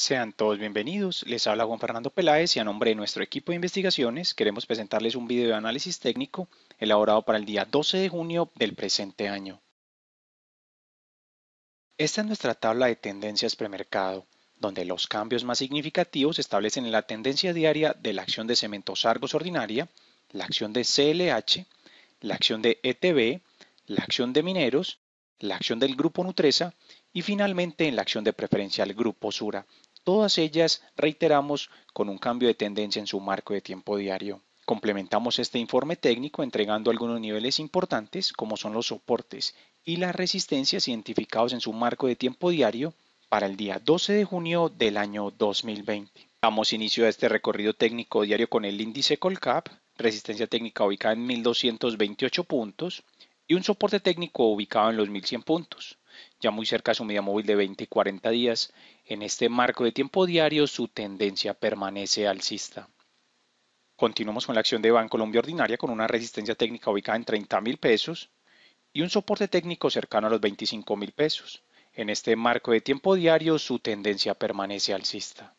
Sean todos bienvenidos, les habla Juan Fernando Peláez y a nombre de nuestro equipo de investigaciones queremos presentarles un video de análisis técnico elaborado para el día 12 de junio del presente año. Esta es nuestra tabla de tendencias premercado, donde los cambios más significativos se establecen en la tendencia diaria de la acción de cementos Argos ordinaria, la acción de CLH, la acción de ETB, la acción de mineros, la acción del grupo Nutresa y finalmente en la acción de preferencia grupo Sura, Todas ellas, reiteramos, con un cambio de tendencia en su marco de tiempo diario. Complementamos este informe técnico entregando algunos niveles importantes como son los soportes y las resistencias identificados en su marco de tiempo diario para el día 12 de junio del año 2020. Damos inicio a este recorrido técnico diario con el índice Colcap, resistencia técnica ubicada en 1228 puntos y un soporte técnico ubicado en los 1100 puntos ya muy cerca a su media móvil de 20 y 40 días. En este marco de tiempo diario su tendencia permanece alcista. Continuamos con la acción de banco Colombia Ordinaria con una resistencia técnica ubicada en 30 mil pesos y un soporte técnico cercano a los 25 mil pesos. En este marco de tiempo diario su tendencia permanece alcista.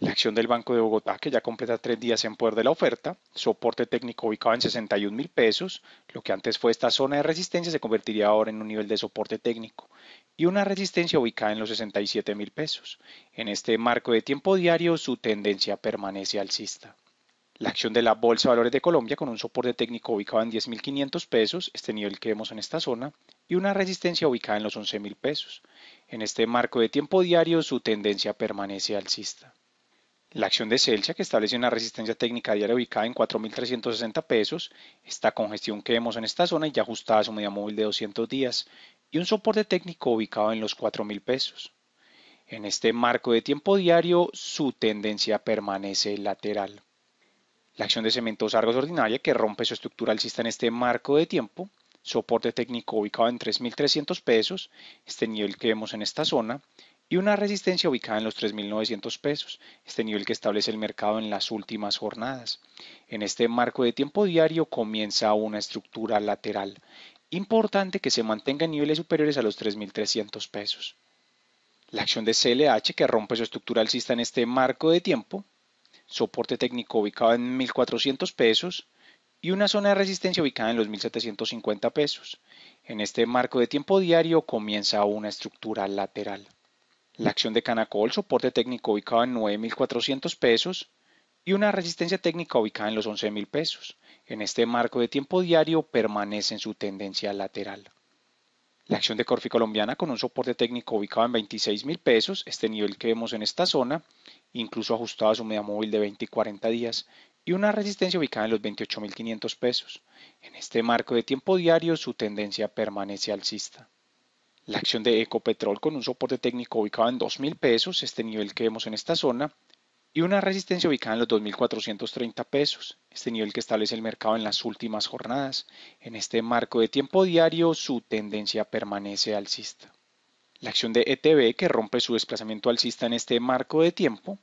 La acción del Banco de Bogotá, que ya completa tres días en poder de la oferta, soporte técnico ubicado en 61 mil pesos, lo que antes fue esta zona de resistencia se convertiría ahora en un nivel de soporte técnico, y una resistencia ubicada en los 67 mil pesos. En este marco de tiempo diario, su tendencia permanece alcista. La acción de la Bolsa de Valores de Colombia con un soporte técnico ubicado en 10.500 pesos, este nivel que vemos en esta zona, y una resistencia ubicada en los 11.000 pesos. En este marco de tiempo diario, su tendencia permanece alcista. La acción de Celsia, que establece una resistencia técnica diaria ubicada en 4.360 pesos, esta congestión que vemos en esta zona y ya ajustada a su media móvil de 200 días, y un soporte técnico ubicado en los 4.000 pesos. En este marco de tiempo diario, su tendencia permanece lateral. La acción de cementos Argos ordinaria, que rompe su estructura alcista en este marco de tiempo, soporte técnico ubicado en 3.300 pesos, este nivel que vemos en esta zona, y una resistencia ubicada en los 3.900 pesos, este nivel que establece el mercado en las últimas jornadas. En este marco de tiempo diario comienza una estructura lateral. Importante que se mantenga en niveles superiores a los 3.300 pesos. La acción de CLH que rompe su estructura alcista en este marco de tiempo, soporte técnico ubicado en 1.400 pesos, y una zona de resistencia ubicada en los 1.750 pesos. En este marco de tiempo diario comienza una estructura lateral la acción de Canacol, soporte técnico ubicado en 9.400 pesos y una resistencia técnica ubicada en los 11.000 pesos. En este marco de tiempo diario permanece en su tendencia lateral. La acción de Corfi Colombiana con un soporte técnico ubicado en 26.000 pesos, este nivel que vemos en esta zona, incluso ajustado a su media móvil de 20 y 40 días, y una resistencia ubicada en los 28.500 pesos. En este marco de tiempo diario su tendencia permanece alcista. La acción de Ecopetrol con un soporte técnico ubicado en 2.000 pesos, este nivel que vemos en esta zona, y una resistencia ubicada en los 2.430 pesos, este nivel que establece el mercado en las últimas jornadas. En este marco de tiempo diario, su tendencia permanece alcista. La acción de ETB que rompe su desplazamiento alcista en este marco de tiempo,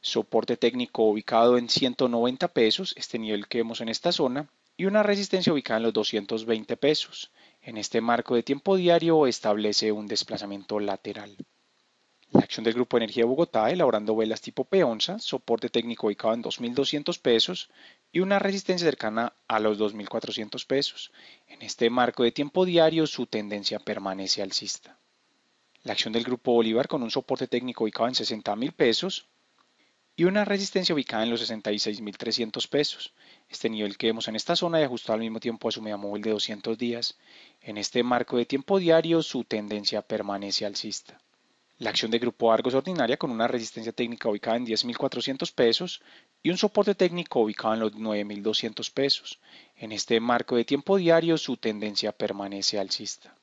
soporte técnico ubicado en 190 pesos, este nivel que vemos en esta zona, y una resistencia ubicada en los 220 pesos. En este marco de tiempo diario establece un desplazamiento lateral. La acción del Grupo Energía de Bogotá, elaborando velas tipo P11, soporte técnico ubicado en 2.200 pesos y una resistencia cercana a los 2.400 pesos. En este marco de tiempo diario, su tendencia permanece alcista. La acción del Grupo Bolívar con un soporte técnico ubicado en 60.000 pesos y una resistencia ubicada en los 66.300 pesos. Este nivel que vemos en esta zona y ajustado al mismo tiempo a su media móvil de 200 días. En este marco de tiempo diario su tendencia permanece alcista. La acción de Grupo Argos ordinaria con una resistencia técnica ubicada en 10.400 pesos y un soporte técnico ubicado en los 9.200 pesos. En este marco de tiempo diario su tendencia permanece alcista.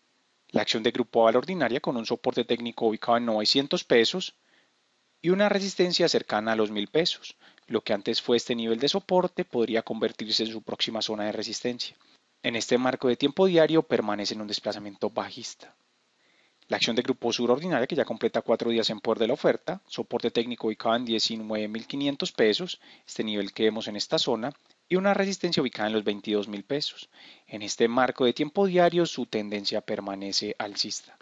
La acción de Grupo Aval ordinaria con un soporte técnico ubicado en 900 pesos y una resistencia cercana a los 1000 pesos. Lo que antes fue este nivel de soporte podría convertirse en su próxima zona de resistencia. En este marco de tiempo diario permanece en un desplazamiento bajista. La acción de Grupo Sur Ordinaria, que ya completa cuatro días en poder de la oferta, soporte técnico ubicado en 19.500 pesos, este nivel que vemos en esta zona, y una resistencia ubicada en los 22.000 pesos. En este marco de tiempo diario, su tendencia permanece alcista.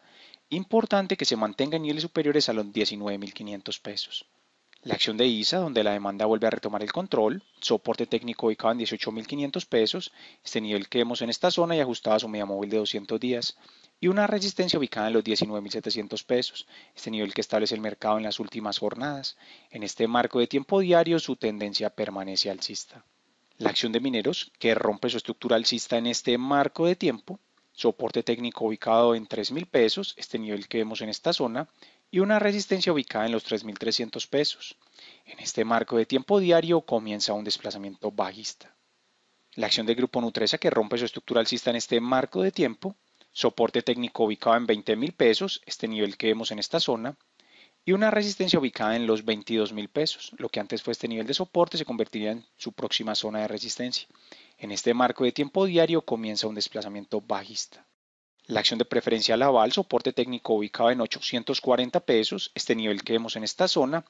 Importante que se mantenga en niveles superiores a los 19.500 pesos. La acción de ISA, donde la demanda vuelve a retomar el control, soporte técnico ubicado en 18.500 pesos, este nivel que vemos en esta zona y ajustado a su media móvil de 200 días, y una resistencia ubicada en los 19.700 pesos, este nivel que establece el mercado en las últimas jornadas. En este marco de tiempo diario su tendencia permanece alcista. La acción de mineros, que rompe su estructura alcista en este marco de tiempo, soporte técnico ubicado en 3.000 pesos, este nivel que vemos en esta zona, y una resistencia ubicada en los 3.300 pesos. En este marco de tiempo diario comienza un desplazamiento bajista. La acción del grupo Nutresa que rompe su estructura alcista en este marco de tiempo, soporte técnico ubicado en 20.000 pesos, este nivel que vemos en esta zona, y una resistencia ubicada en los 22.000 pesos. Lo que antes fue este nivel de soporte se convertiría en su próxima zona de resistencia. En este marco de tiempo diario comienza un desplazamiento bajista. La acción de preferencia laval, soporte técnico ubicado en 840 pesos, este nivel que vemos en esta zona,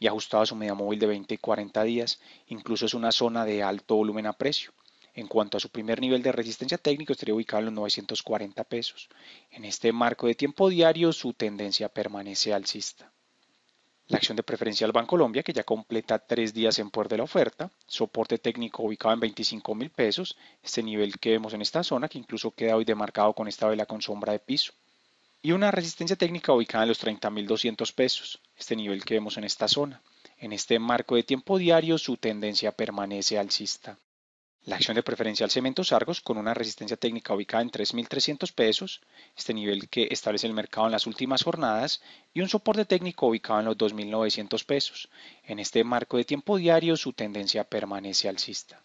y ajustado a su media móvil de 20 y 40 días, incluso es una zona de alto volumen a precio. En cuanto a su primer nivel de resistencia técnico, estaría ubicado en los 940 pesos. En este marco de tiempo diario, su tendencia permanece alcista. La acción de preferencia preferencial Colombia que ya completa tres días en puerto de la oferta, soporte técnico ubicado en 25 mil pesos, este nivel que vemos en esta zona, que incluso queda hoy demarcado con esta vela con sombra de piso, y una resistencia técnica ubicada en los 30 mil 200 pesos, este nivel que vemos en esta zona. En este marco de tiempo diario, su tendencia permanece alcista. La acción de preferencial Cementos Argos con una resistencia técnica ubicada en 3.300 pesos, este nivel que establece el mercado en las últimas jornadas, y un soporte técnico ubicado en los 2.900 pesos. En este marco de tiempo diario su tendencia permanece alcista.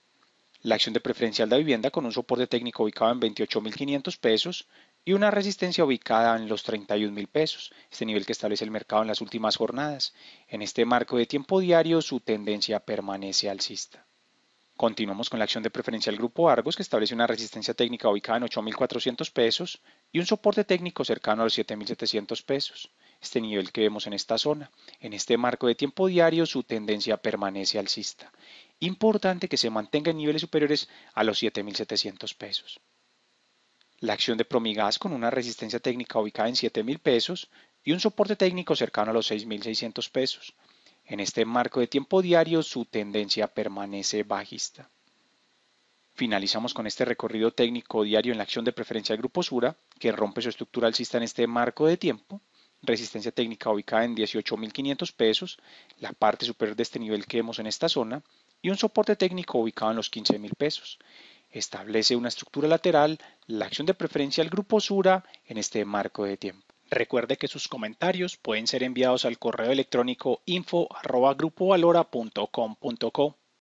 La acción de preferencial de vivienda con un soporte técnico ubicado en 28.500 pesos y una resistencia ubicada en los 31.000 pesos, este nivel que establece el mercado en las últimas jornadas. En este marco de tiempo diario su tendencia permanece alcista. Continuamos con la acción de preferencia del grupo Argos, que establece una resistencia técnica ubicada en 8.400 pesos y un soporte técnico cercano a los 7.700 pesos. Este nivel que vemos en esta zona. En este marco de tiempo diario, su tendencia permanece alcista. Importante que se mantenga en niveles superiores a los 7.700 pesos. La acción de Promigas con una resistencia técnica ubicada en 7.000 pesos y un soporte técnico cercano a los 6.600 pesos. En este marco de tiempo diario su tendencia permanece bajista. Finalizamos con este recorrido técnico diario en la acción de preferencia del grupo Sura, que rompe su estructura alcista en este marco de tiempo. Resistencia técnica ubicada en 18.500 pesos, la parte superior de este nivel que vemos en esta zona, y un soporte técnico ubicado en los 15.000 pesos. Establece una estructura lateral, la acción de preferencia del grupo Sura en este marco de tiempo. Recuerde que sus comentarios pueden ser enviados al correo electrónico info.grupovalora.com.co.